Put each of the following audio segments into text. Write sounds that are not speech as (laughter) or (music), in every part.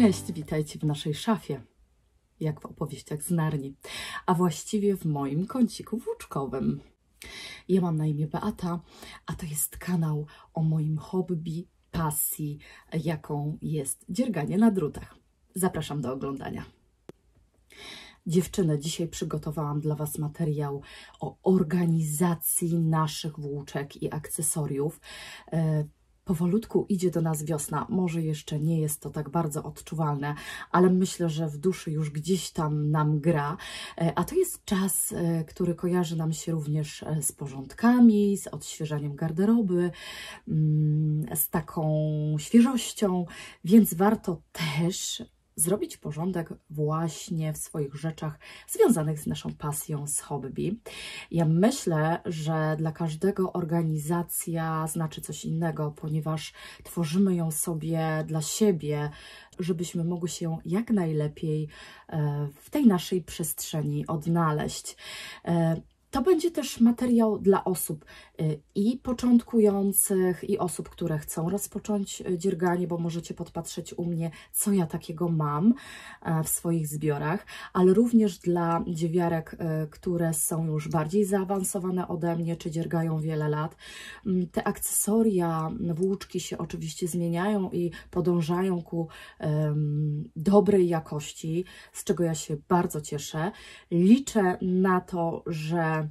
Cześć, witajcie w naszej szafie, jak w opowieściach z Narni, a właściwie w moim kąciku włóczkowym. Ja mam na imię Beata, a to jest kanał o moim hobby, pasji, jaką jest dzierganie na drutach. Zapraszam do oglądania. Dziewczyny, dzisiaj przygotowałam dla Was materiał o organizacji naszych włóczek i akcesoriów e, Powolutku idzie do nas wiosna, może jeszcze nie jest to tak bardzo odczuwalne, ale myślę, że w duszy już gdzieś tam nam gra, e, a to jest czas, e, który kojarzy nam się również e, z porządkami, z odświeżaniem garderoby, mm, z taką świeżością, więc warto też zrobić porządek właśnie w swoich rzeczach związanych z naszą pasją, z hobby. Ja myślę, że dla każdego organizacja znaczy coś innego, ponieważ tworzymy ją sobie dla siebie, żebyśmy mogli się jak najlepiej e, w tej naszej przestrzeni odnaleźć. E, to będzie też materiał dla osób Y, i początkujących, i osób, które chcą rozpocząć y, dzierganie, bo możecie podpatrzeć u mnie, co ja takiego mam e, w swoich zbiorach, ale również dla dziewiarek, y, które są już bardziej zaawansowane ode mnie, czy dziergają wiele lat. Mm, te akcesoria, włóczki się oczywiście zmieniają i podążają ku um, dobrej jakości, z czego ja się bardzo cieszę. Liczę na to, że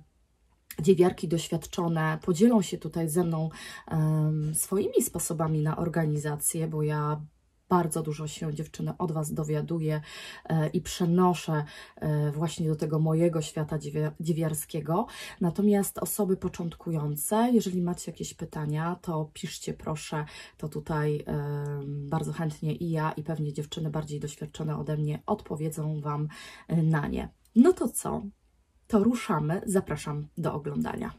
dziewiarki doświadczone podzielą się tutaj ze mną um, swoimi sposobami na organizację, bo ja bardzo dużo się dziewczyny od Was dowiaduję e, i przenoszę e, właśnie do tego mojego świata dziewiarskiego. Natomiast osoby początkujące, jeżeli macie jakieś pytania, to piszcie proszę, to tutaj e, bardzo chętnie i ja i pewnie dziewczyny bardziej doświadczone ode mnie odpowiedzą Wam e, na nie. No to co? to ruszamy. Zapraszam do oglądania.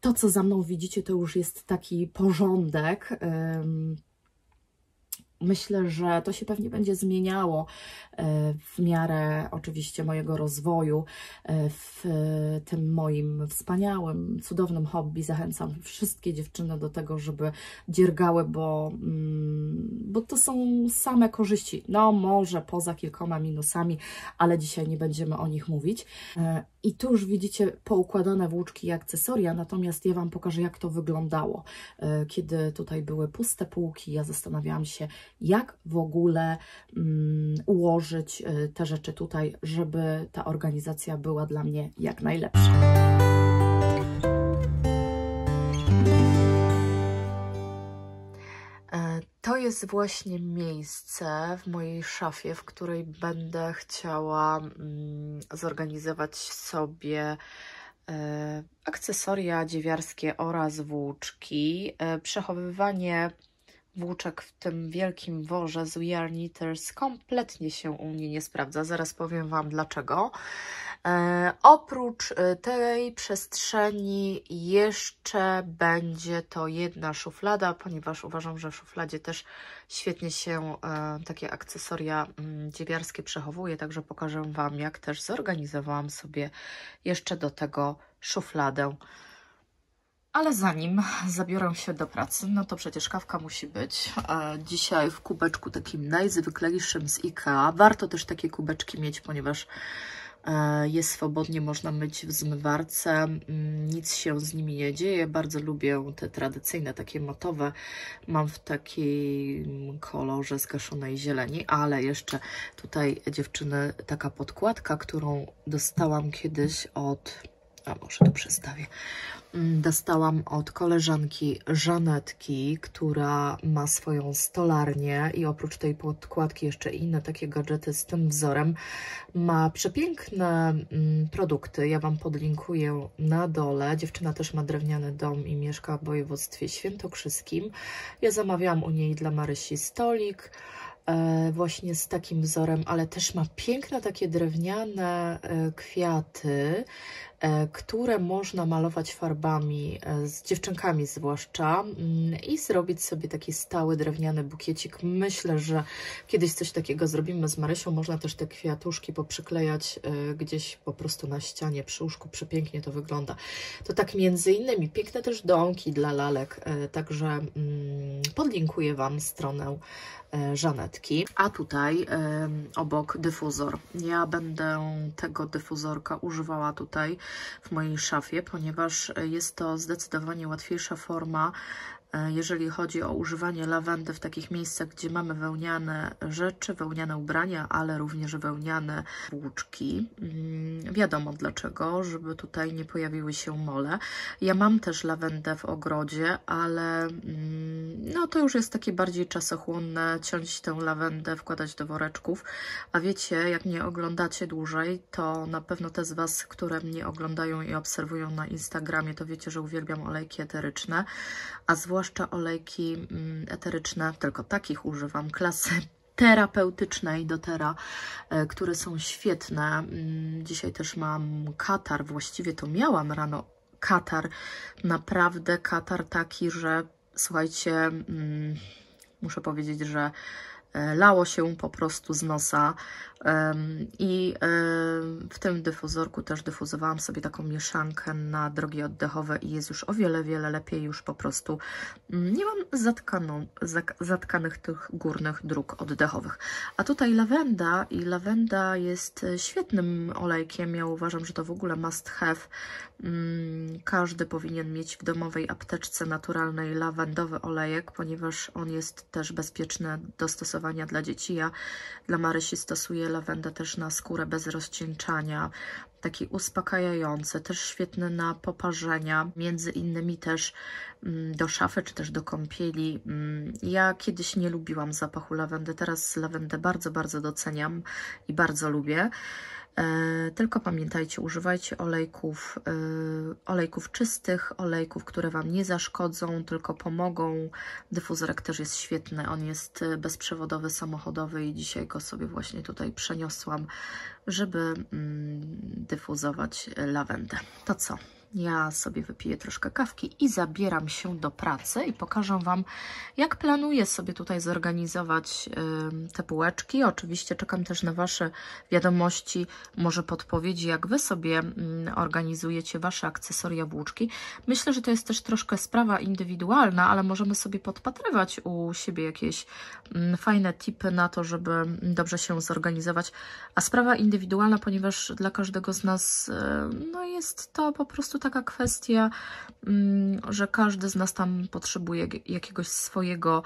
To, co za mną widzicie, to już jest taki porządek. Myślę, że to się pewnie będzie zmieniało e, w miarę oczywiście mojego rozwoju e, w tym moim wspaniałym, cudownym hobby. Zachęcam wszystkie dziewczyny do tego, żeby dziergały, bo, mm, bo to są same korzyści. No może poza kilkoma minusami, ale dzisiaj nie będziemy o nich mówić. E, i tu już widzicie poukładane włóczki i akcesoria, natomiast ja Wam pokażę, jak to wyglądało. E, kiedy tutaj były puste półki, ja zastanawiałam się, jak w ogóle um, ułożyć e, te rzeczy tutaj, żeby ta organizacja była dla mnie jak najlepsza. jest właśnie miejsce w mojej szafie, w której będę chciała mm, zorganizować sobie e, akcesoria dziewiarskie oraz włóczki. E, przechowywanie włóczek w tym wielkim worze z We Are Knitters kompletnie się u mnie nie sprawdza. Zaraz powiem Wam dlaczego. E, oprócz e, tej przestrzeni jeszcze będzie to jedna szuflada, ponieważ uważam, że w szufladzie też świetnie się e, takie akcesoria mm, dziewiarskie przechowuje, także pokażę Wam, jak też zorganizowałam sobie jeszcze do tego szufladę. Ale zanim zabiorę się do pracy, no to przecież kawka musi być. Dzisiaj w kubeczku takim najzwyklejszym z IKEA. Warto też takie kubeczki mieć, ponieważ E, jest swobodnie, można myć w zmywarce, mm, nic się z nimi nie dzieje. Bardzo lubię te tradycyjne, takie matowe. Mam w takim mm, kolorze zgaszonej zieleni, ale jeszcze tutaj e, dziewczyny taka podkładka, którą dostałam kiedyś od a może to przestawię, mm, dostałam od koleżanki Żanetki, która ma swoją stolarnię i oprócz tej podkładki jeszcze inne takie gadżety z tym wzorem. Ma przepiękne mm, produkty, ja Wam podlinkuję na dole. Dziewczyna też ma drewniany dom i mieszka w województwie świętokrzyskim. Ja zamawiałam u niej dla Marysi stolik, E, właśnie z takim wzorem, ale też ma piękne takie drewniane e, kwiaty, e, które można malować farbami, z dziewczynkami zwłaszcza mm, i zrobić sobie taki stały drewniany bukiecik. Myślę, że kiedyś coś takiego zrobimy z Marysią. Można też te kwiatuszki poprzyklejać gdzieś po prostu na ścianie przy łóżku. Przepięknie to wygląda. To tak między innymi piękne też domki dla lalek, także mm, podlinkuję Wam stronę Żanet a tutaj y, obok dyfuzor. Ja będę tego dyfuzorka używała tutaj w mojej szafie, ponieważ jest to zdecydowanie łatwiejsza forma E, jeżeli chodzi o używanie lawendy w takich miejscach, gdzie mamy wełniane rzeczy, wełniane ubrania, ale również wełniane włóczki. Mm, wiadomo dlaczego, żeby tutaj nie pojawiły się mole. Ja mam też lawendę w ogrodzie, ale mm, no to już jest takie bardziej czasochłonne ciąć tę lawendę, wkładać do woreczków. A wiecie, jak mnie oglądacie dłużej, to na pewno te z Was, które mnie oglądają i obserwują na Instagramie, to wiecie, że uwielbiam olejki eteryczne, a zwłaszcza zwłaszcza olejki mm, eteryczne, tylko takich używam, klasy (laughs) terapeutycznej do tera, e, które są świetne. Mm, dzisiaj też mam katar, właściwie to miałam rano katar, naprawdę katar taki, że słuchajcie, mm, muszę powiedzieć, że E, lało się po prostu z nosa i e, w tym dyfuzorku też dyfuzowałam sobie taką mieszankę na drogi oddechowe i jest już o wiele, wiele lepiej już po prostu mm, nie mam zatkaną, zatkanych tych górnych dróg oddechowych. A tutaj lawenda i lawenda jest e, świetnym olejkiem, ja uważam, że to w ogóle must have Mm, każdy powinien mieć w domowej apteczce naturalnej lawendowy olejek, ponieważ on jest też bezpieczny do stosowania dla dzieci. Ja dla Marysi stosuję lawendę też na skórę bez rozcieńczania, taki uspokajający, też świetny na poparzenia, między innymi też mm, do szafy czy też do kąpieli. Mm, ja kiedyś nie lubiłam zapachu lawendy, teraz lawendę bardzo, bardzo doceniam i bardzo lubię. E, tylko pamiętajcie, używajcie olejków, e, olejków czystych, olejków, które Wam nie zaszkodzą, tylko pomogą. Dyfuzorek też jest świetny, on jest e, bezprzewodowy, samochodowy i dzisiaj go sobie właśnie tutaj przeniosłam, żeby mm, dyfuzować lawendę. To co? Ja sobie wypiję troszkę kawki i zabieram się do pracy i pokażę Wam, jak planuję sobie tutaj zorganizować te bułeczki. Oczywiście czekam też na Wasze wiadomości, może podpowiedzi, jak Wy sobie mm, organizujecie Wasze akcesoria włóczki. Myślę, że to jest też troszkę sprawa indywidualna, ale możemy sobie podpatrywać u siebie jakieś mm, fajne tipy na to, żeby dobrze się zorganizować. A sprawa indywidualna, ponieważ dla każdego z nas no jest to po prostu prostu taka kwestia, mm, że każdy z nas tam potrzebuje jakiegoś swojego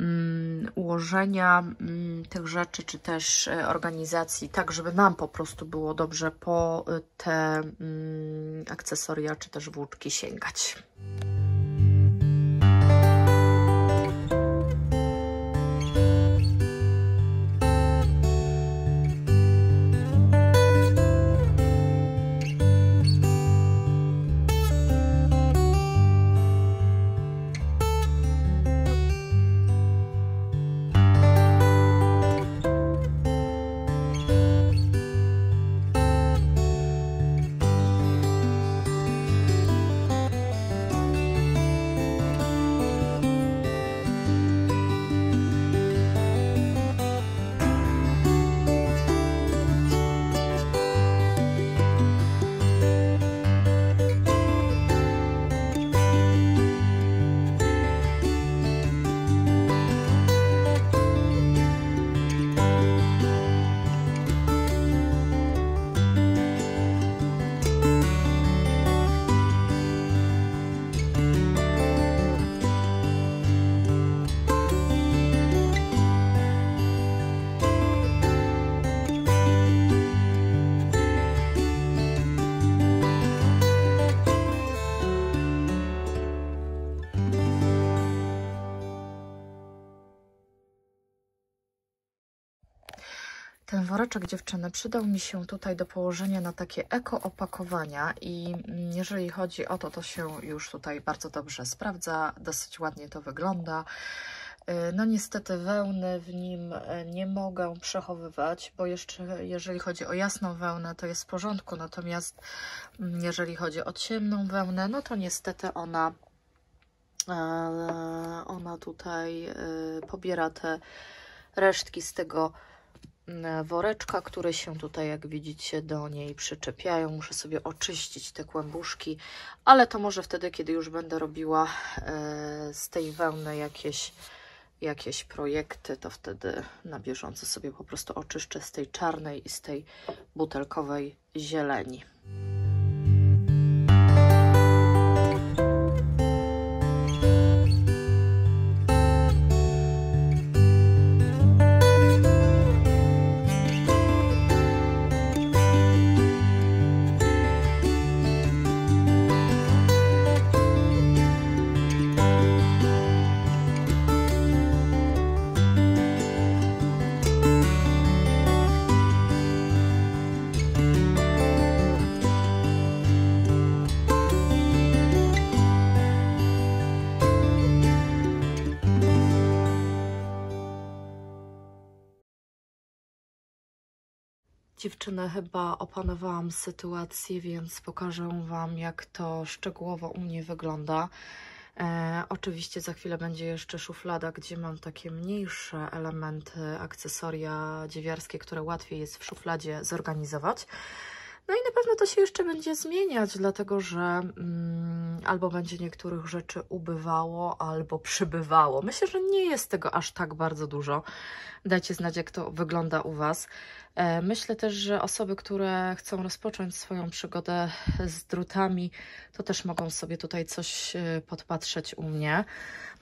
mm, ułożenia mm, tych rzeczy, czy też e, organizacji, tak żeby nam po prostu było dobrze po e, te akcesoria, czy też włóczki sięgać. Ten woreczek dziewczyny przydał mi się tutaj do położenia na takie eko opakowania i mm, jeżeli chodzi o to, to się już tutaj bardzo dobrze sprawdza, dosyć ładnie to wygląda. Y, no niestety wełny w nim y, nie mogę przechowywać, bo jeszcze jeżeli chodzi o jasną wełnę, to jest w porządku, natomiast mm, jeżeli chodzi o ciemną wełnę, no to niestety ona, y, ona tutaj pobiera te resztki z tego E, woreczka, które się tutaj, jak widzicie, do niej przyczepiają. Muszę sobie oczyścić te kłębuszki, ale to może wtedy, kiedy już będę robiła e, z tej wełny jakieś, jakieś projekty, to wtedy na bieżąco sobie po prostu oczyszczę z tej czarnej i z tej butelkowej zieleni. Dziewczyny, chyba opanowałam sytuację, więc pokażę Wam, jak to szczegółowo u mnie wygląda. E, oczywiście za chwilę będzie jeszcze szuflada, gdzie mam takie mniejsze elementy, akcesoria dziewiarskie, które łatwiej jest w szufladzie zorganizować. No i na pewno to się jeszcze będzie zmieniać, dlatego że mm, albo będzie niektórych rzeczy ubywało, albo przybywało. Myślę, że nie jest tego aż tak bardzo dużo. Dajcie znać, jak to wygląda u Was. E, myślę też, że osoby, które chcą rozpocząć swoją przygodę z drutami, to też mogą sobie tutaj coś e, podpatrzeć u mnie.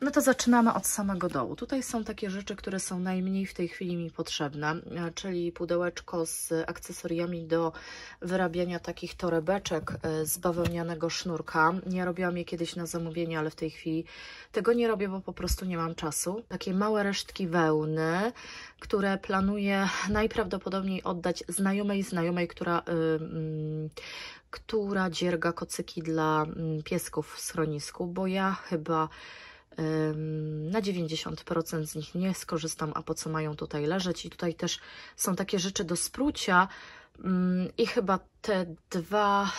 No to zaczynamy od samego dołu. Tutaj są takie rzeczy, które są najmniej w tej chwili mi potrzebne, e, czyli pudełeczko z akcesoriami do wyrabiania takich torebeczek z bawełnianego sznurka. Ja robiłam je kiedyś na zamówienie, ale w tej chwili tego nie robię, bo po prostu nie mam czasu. Takie małe resztki wełny, które planuję (laughs) najprawdopodobniej najprawdopodobniej oddać znajomej znajomej, która, yy, która dzierga kocyki dla mm, piesków w schronisku, bo ja chyba na 90% z nich nie skorzystam, a po co mają tutaj leżeć. I tutaj też są takie rzeczy do sprucia, Mm, I chyba te dwa,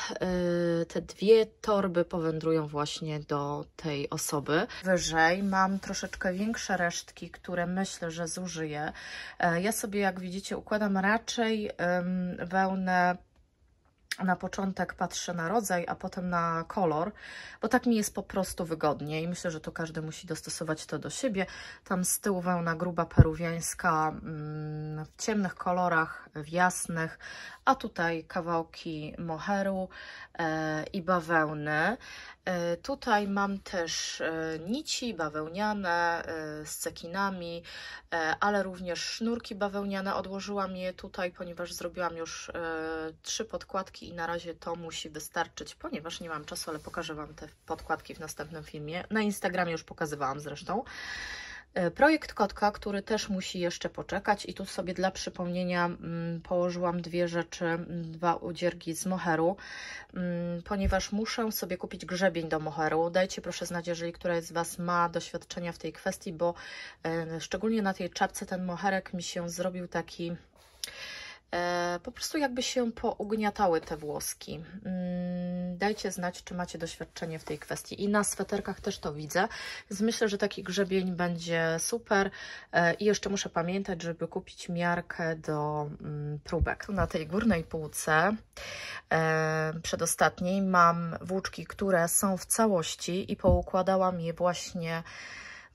y, te dwie torby powędrują właśnie do tej osoby. Wyżej mam troszeczkę większe resztki, które myślę, że zużyję. E, ja sobie, jak widzicie, układam raczej wełnę na początek patrzę na rodzaj, a potem na kolor, bo tak mi jest po prostu wygodniej. Myślę, że to każdy musi dostosować to do siebie. Tam z tyłu wełna gruba peruwiańska mm, w ciemnych kolorach, w jasnych, a tutaj kawałki moheru e, i bawełny. E, tutaj mam też e, nici bawełniane e, z cekinami, ale również sznurki bawełniane. Odłożyłam je tutaj, ponieważ zrobiłam już trzy podkładki i na razie to musi wystarczyć, ponieważ nie mam czasu, ale pokażę Wam te podkładki w następnym filmie. Na Instagramie już pokazywałam zresztą. E, projekt kotka, który też musi jeszcze poczekać i tu sobie dla przypomnienia mm, położyłam dwie rzeczy, mm, dwa udziergi z moheru, mm, ponieważ muszę sobie kupić grzebień do moheru. Dajcie proszę znać, jeżeli któraś z Was ma doświadczenia w tej kwestii, bo e, szczególnie na tej czapce ten moherek mi się zrobił taki E, po prostu jakby się pougniatały te włoski. Mm, dajcie znać, czy macie doświadczenie w tej kwestii. I na sweterkach też to widzę, więc myślę, że taki grzebień będzie super. E, I jeszcze muszę pamiętać, żeby kupić miarkę do mm, próbek. Na tej górnej półce, e, przedostatniej, mam włóczki, które są w całości i poukładałam je właśnie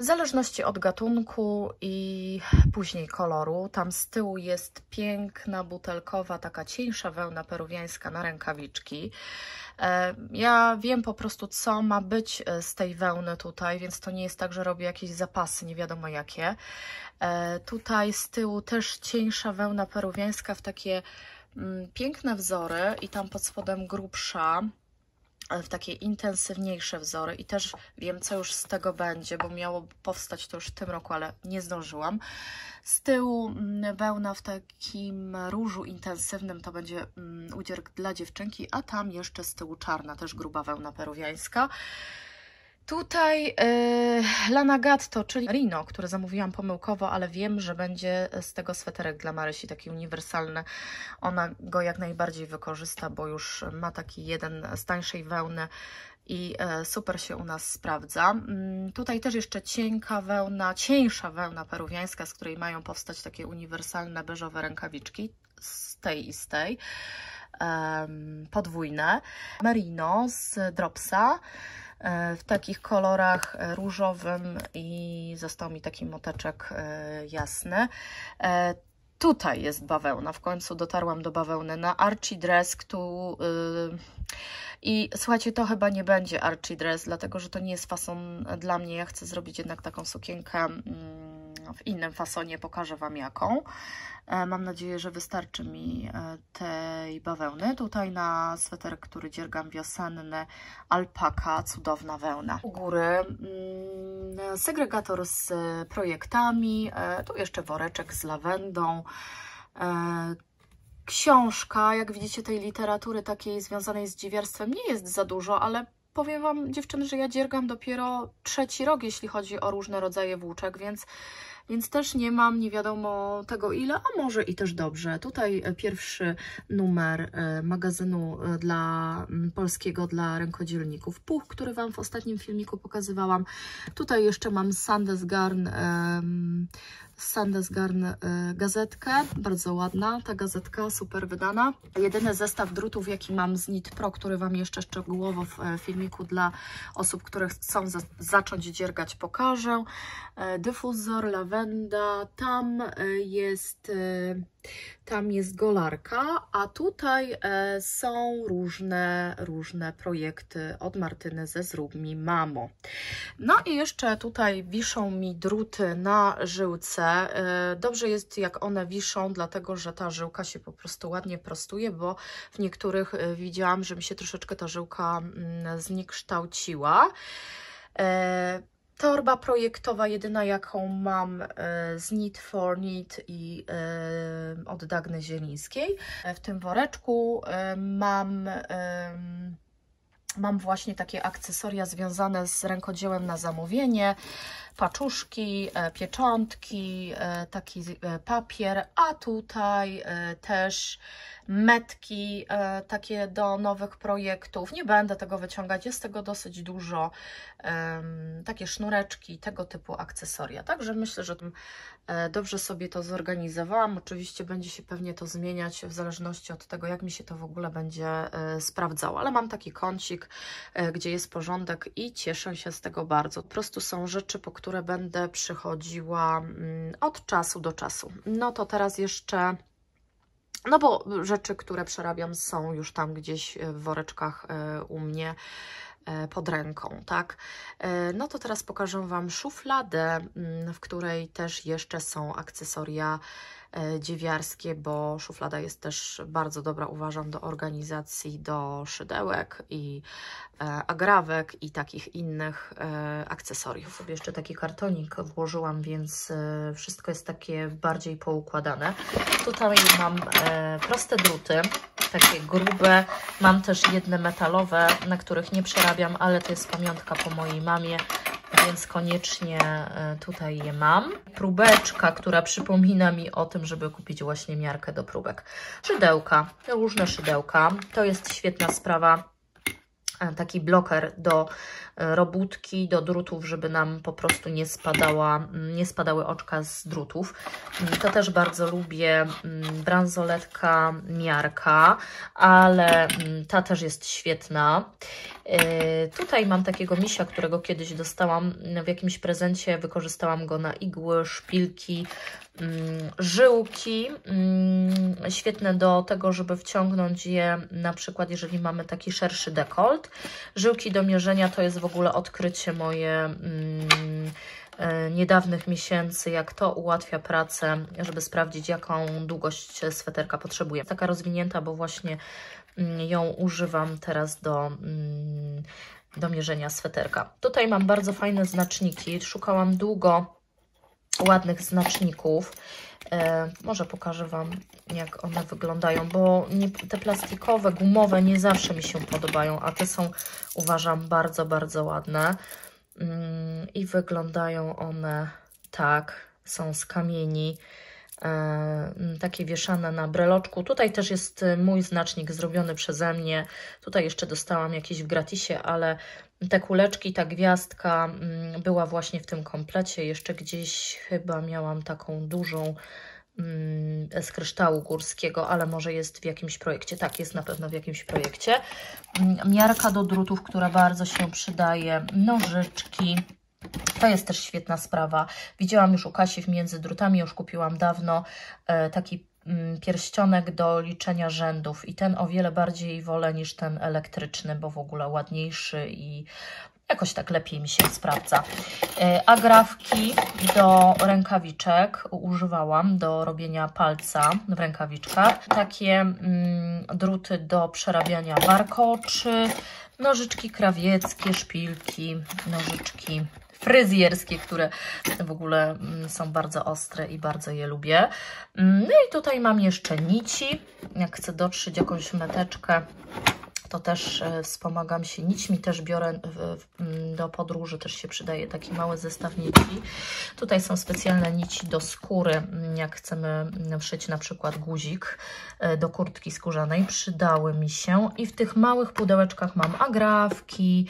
w zależności od gatunku i później koloru. Tam z tyłu jest piękna butelkowa, taka cieńsza wełna peruwiańska na rękawiczki. E, ja wiem po prostu, co ma być e, z tej wełny tutaj, więc to nie jest tak, że robię jakieś zapasy, nie wiadomo jakie. E, tutaj z tyłu też cieńsza wełna peruwiańska w takie mm, piękne wzory i tam pod spodem grubsza w takie intensywniejsze wzory i też wiem, co już z tego będzie, bo miało powstać to już w tym roku, ale nie zdążyłam. Z tyłu mm, wełna w takim różu intensywnym to będzie mm, udzierg dla dziewczynki, a tam jeszcze z tyłu czarna, też gruba wełna peruwiańska. Tutaj yy, Lana Gatto, czyli Rino, które zamówiłam pomyłkowo, ale wiem, że będzie z tego sweterek dla Marysi taki uniwersalny. Ona go jak najbardziej wykorzysta, bo już ma taki jeden z tańszej wełny i e, super się u nas sprawdza. Mm, tutaj też jeszcze cienka wełna, cieńsza wełna peruwiańska, z której mają powstać takie uniwersalne beżowe rękawiczki z tej i z tej, podwójne. Merino z Dropsa. E, w takich kolorach e, różowym i został mi taki moteczek e, jasny. Tutaj jest bawełna, w końcu dotarłam do bawełny na Archie Dress, tu, y, i słuchajcie, to chyba nie będzie Archie Dress, dlatego że to nie jest fason dla mnie, ja chcę zrobić jednak taką sukienkę mm, w innym fasonie, pokażę Wam jaką. E, mam nadzieję, że wystarczy mi e, tej bawełny. Tutaj na sweter, który dziergam wiosenny, alpaka, cudowna wełna. U góry mm, segregator z e, projektami, tu jeszcze woreczek z lawendą, książka, jak widzicie tej literatury takiej związanej z dziwiarstwem nie jest za dużo, ale powiem Wam dziewczyny, że ja dziergam dopiero trzeci rok, jeśli chodzi o różne rodzaje włóczek, więc więc też nie mam nie wiadomo tego ile, a może i też dobrze. Tutaj e, pierwszy numer e, magazynu e, dla polskiego dla rękodzielników Puch, który Wam w ostatnim filmiku pokazywałam. Tutaj jeszcze mam Sandes Garn, Sandes Garn gazetkę, bardzo ładna ta gazetka, super wydana. Jedyny zestaw drutów, jaki mam z Knit Pro, który Wam jeszcze szczegółowo w filmiku dla osób, które chcą zacząć dziergać pokażę. Dyfuzor, lawenda, tam e, jest, e, tam jest golarka, a tutaj e, są różne, różne projekty od Martyny ze Zrób mi mamo. No i jeszcze tutaj wiszą mi druty na żyłce. Dobrze jest jak one wiszą, dlatego że ta żyłka się po prostu ładnie prostuje, bo w niektórych widziałam, że mi się troszeczkę ta żyłka mm, zniekształciła torba projektowa, jedyna jaką mam e, z Need for Need i e, od Dagny Zielińskiej. E, w tym woreczku mam, mam właśnie takie akcesoria związane z rękodziełem na zamówienie paczuszki, e, pieczątki, e, taki e, papier, a tutaj też metki takie do nowych projektów. Nie będę tego wyciągać, jest tego dosyć dużo. Takie sznureczki, tego typu akcesoria. Także myślę, że dobrze sobie to zorganizowałam. Oczywiście będzie się pewnie to zmieniać w zależności od tego, jak mi się to w ogóle będzie sprawdzało, ale mam taki kącik, gdzie jest porządek i cieszę się z tego bardzo. Po prostu są rzeczy, po których które będę przychodziła mm, od czasu do czasu. No to teraz jeszcze, no bo rzeczy, które przerabiam są już tam gdzieś e, w woreczkach e, u mnie e, pod ręką, tak? No to teraz pokażę Wam szufladę, mm, w której też jeszcze są akcesoria E, dziewiarskie, bo szuflada jest też bardzo dobra, uważam, do organizacji, do szydełek i e, agrawek i takich innych e, akcesoriów. Sobie jeszcze taki kartonik włożyłam, więc wszystko jest takie bardziej poukładane. Tutaj mam proste druty, takie grube. Mam też jedne metalowe, na których nie przerabiam, ale to jest pamiątka po mojej mamie więc koniecznie e, tutaj je mam. Próbeczka, która przypomina mi o tym, żeby kupić właśnie miarkę do próbek. Szydełka, różne szydełka. To jest świetna sprawa, e, taki bloker do E, robótki do drutów, żeby nam po prostu nie, spadała, mm, nie spadały oczka z drutów. Mm, to też bardzo lubię mm, bransoletka miarka, ale ta też jest świetna. E, tutaj mam takiego misia, którego kiedyś dostałam w jakimś prezencie, wykorzystałam go na igły, szpilki, żyłki, świetne do tego, żeby wciągnąć je na przykład, jeżeli mamy taki szerszy dekolt. Żyłki do mierzenia to jest w ogóle odkrycie moje mm, e, niedawnych miesięcy, jak to ułatwia pracę, żeby sprawdzić jaką długość sweterka potrzebuję. Taka rozwinięta, bo właśnie mm, ją używam teraz do, mm, do mierzenia sweterka. Tutaj mam bardzo fajne znaczniki, szukałam długo ładnych znaczników. E, może pokażę Wam, jak one wyglądają, bo nie, te plastikowe, gumowe nie zawsze mi się podobają, a te są, uważam, bardzo, bardzo ładne. Mm, I wyglądają one tak, są z kamieni. E, takie wieszane na breloczku. Tutaj też jest e, mój znacznik zrobiony przeze mnie. Tutaj jeszcze dostałam jakieś w gratisie, ale te kuleczki, ta gwiazdka była właśnie w tym komplecie. Jeszcze gdzieś chyba miałam taką dużą z kryształu górskiego, ale może jest w jakimś projekcie. Tak, jest na pewno w jakimś projekcie. Miarka do drutów, która bardzo się przydaje. Nożyczki to jest też świetna sprawa. Widziałam już u Kasi w Między Drutami, już kupiłam dawno e, taki mm, pierścionek do liczenia rzędów i ten o wiele bardziej wolę niż ten elektryczny, bo w ogóle ładniejszy i jakoś tak lepiej mi się sprawdza. E, Agrafki do rękawiczek używałam do robienia palca w rękawiczkach. Takie mm, druty do przerabiania warkoczy, nożyczki krawieckie, szpilki, nożyczki fryzjerskie, które w ogóle mm, są bardzo ostre i bardzo je lubię. Mm, no i tutaj mam jeszcze nici, jak chcę dotrzeć jakąś meteczkę, to też e, wspomagam się nićmi, też biorę mm, do podróży, też się przydaje taki mały zestaw nici. Tutaj są specjalne nici do skóry, jak chcemy wszyć na przykład guzik e, do kurtki skórzanej, przydały mi się. I w tych małych pudełeczkach mam agrawki,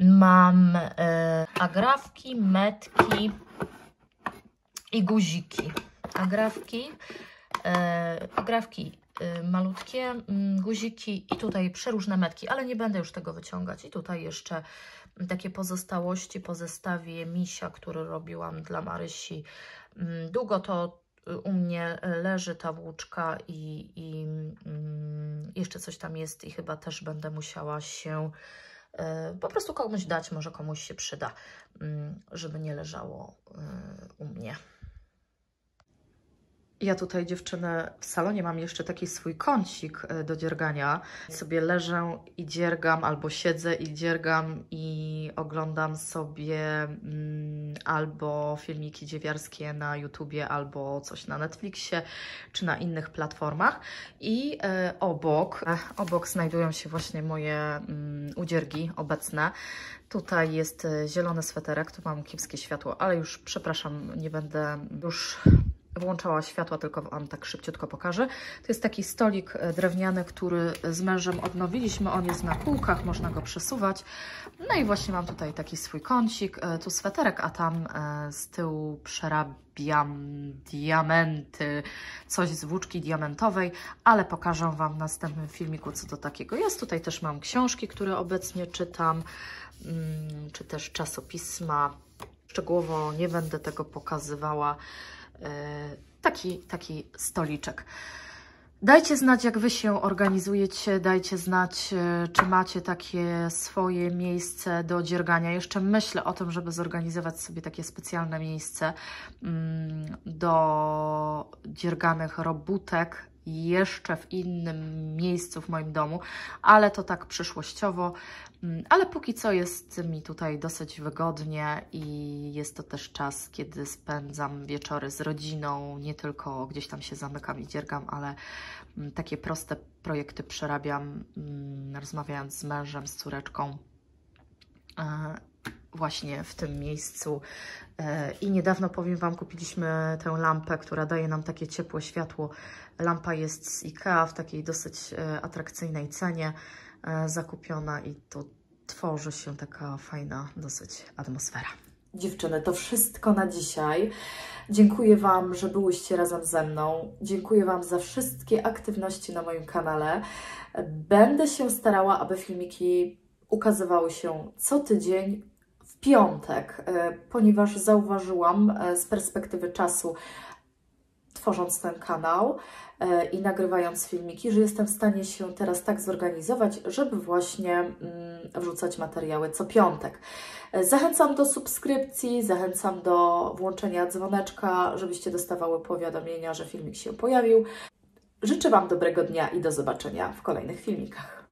mam e, agrafki, metki i guziki. Agrafki, e, agrafki e, malutkie mm, guziki i tutaj przeróżne metki, ale nie będę już tego wyciągać. I tutaj jeszcze takie pozostałości pozostawię misia, który robiłam dla Marysi. Mm, długo to y, u mnie leży ta włóczka i, i mm, jeszcze coś tam jest i chyba też będę musiała się Y, po prostu komuś dać, może komuś się przyda, mm, żeby nie leżało y, u mnie. Ja tutaj dziewczyny w salonie mam jeszcze taki swój kącik e, do dziergania. Sobie leżę i dziergam albo siedzę i dziergam i oglądam sobie mm, albo filmiki dziewiarskie na YouTubie, albo coś na Netflixie czy na innych platformach. I e, obok, e, obok znajdują się właśnie moje mm, udziergi obecne. Tutaj jest e, zielony sweterek, tu mam kiepskie światło, ale już przepraszam, nie będę już włączała światła, tylko Wam tak szybciutko pokażę. To jest taki stolik e, drewniany, który z mężem odnowiliśmy. On jest na kółkach, można go przesuwać. No i właśnie mam tutaj taki swój kącik. E, tu sweterek, a tam e, z tyłu przerabiam diamenty, coś z włóczki diamentowej, ale pokażę Wam w następnym filmiku, co to takiego jest. Tutaj też mam książki, które obecnie czytam, mm, czy też czasopisma. Szczegółowo nie będę tego pokazywała, E, taki, taki stoliczek. Dajcie znać, jak Wy się organizujecie, dajcie znać, e, czy macie takie swoje miejsce do dziergania. Jeszcze myślę o tym, żeby zorganizować sobie takie specjalne miejsce mm, do dzierganych robótek jeszcze w innym miejscu w moim domu, ale to tak przyszłościowo. Mm, ale póki co jest mi tutaj dosyć wygodnie i jest to też czas, kiedy spędzam wieczory z rodziną, nie tylko gdzieś tam się zamykam i dziergam, ale mm, takie proste projekty przerabiam, mm, rozmawiając z mężem, z córeczką e, właśnie w tym miejscu. E, I niedawno, powiem Wam, kupiliśmy tę lampę, która daje nam takie ciepłe światło. Lampa jest z Ikea w takiej dosyć e, atrakcyjnej cenie e, zakupiona i to tworzy się taka fajna dosyć atmosfera. Dziewczyny, to wszystko na dzisiaj. Dziękuję Wam, że byłyście razem ze mną. Dziękuję Wam za wszystkie aktywności na moim kanale. Będę się starała, aby filmiki ukazywały się co tydzień piątek, e, ponieważ zauważyłam e, z perspektywy czasu, tworząc ten kanał e, i nagrywając filmiki, że jestem w stanie się teraz tak zorganizować, żeby właśnie mm, wrzucać materiały co piątek. Zachęcam do subskrypcji, zachęcam do włączenia dzwoneczka, żebyście dostawały powiadomienia, że filmik się pojawił. Życzę Wam dobrego dnia i do zobaczenia w kolejnych filmikach.